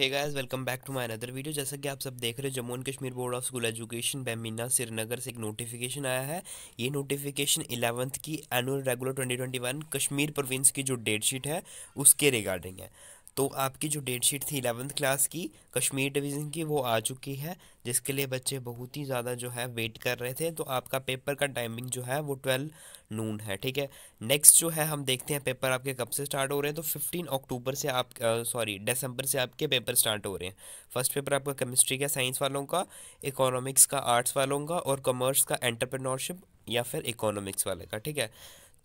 hey guys welcome back to my another video जैसा कि आप सब देख रहे हो Jammu and Kashmir board of school education Bemina Srinagar से एक नोटिफिकेशन आया है ये नोटिफिकेशन इलेवंथ की एनुअल रेगुलर 2021 कश्मीर प्रोविंस की जो डेट शीट है उसके रिगार्डिंग है तो आपकी जो डेट शीट थी इलेवंथ क्लास की कश्मीर डिवीज़न की वो आ चुकी है जिसके लिए बच्चे बहुत ही ज़्यादा जो है वेट कर रहे थे तो आपका पेपर का टाइमिंग जो है वो ट्वेल्व नून है ठीक है नेक्स्ट जो है हम देखते हैं पेपर आपके कब से स्टार्ट हो रहे हैं तो फिफ्टीन अक्टूबर से आप सॉरी दिसंबर से आपके पेपर स्टार्ट हो रहे हैं फर्स्ट पेपर आपका केमिस्ट्री का साइंस वालों का इकोनॉमिक्स का आर्ट्स वालों का और कॉमर्स का एंटरप्रेनोरशिप या फिर इकोनॉमिक्स वाले का ठीक है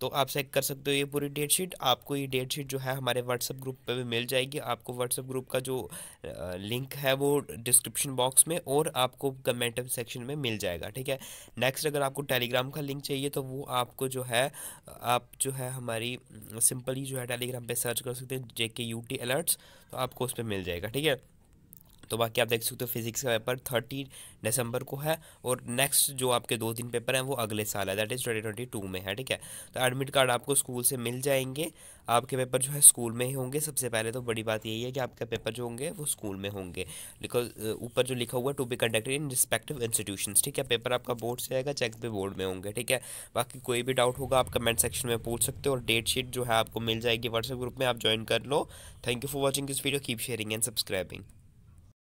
तो आप चेक कर सकते हो ये पूरी डेट शीट आपको ये डेट शीट जो है हमारे व्हाट्सअप ग्रुप पे भी मिल जाएगी आपको व्हाट्सअप ग्रुप का जो लिंक है वो डिस्क्रिप्शन बॉक्स में और आपको कमेंट सेक्शन में मिल जाएगा ठीक है नेक्स्ट अगर आपको टेलीग्राम का लिंक चाहिए तो वो आपको जो है आप जो है हमारी सिंपली जो है टेलीग्राम पर सर्च कर सकते हैं जे के यू टी अलर्ट्स तो आपको उस पर मिल जाएगा ठीक है तो बाकी आप देख सकते हो फिजिक्स का पेपर थर्टी दिसंबर को है और नेक्स्ट जो आपके दो तीन पेपर हैं वो अगले साल है that is twenty twenty two में है ठीक है तो एडमिट कार्ड आपको स्कूल से मिल जाएंगे आपके पेपर जो है स्कूल में ही होंगे सबसे पहले तो बड़ी बात यही है कि आपके पेपर जो होंगे वो स्कूल में होंगे बिकॉज ऊपर जो लिखा हुआ है to be conducted in respective institution ठीक है पेपर आपका बोर्ड से आएगा चेक भी बोर्ड में होंगे ठीक है बाकी कोई भी डाउट होगा आप कमेंट सेक्शन में पूछ सकते हो और डेट शीट जो है आपको मिल जाएगी व्हाट्सएप ग्रुप में आप ज्वाइन कर लो thank you for watching this video keep sharing and subscribing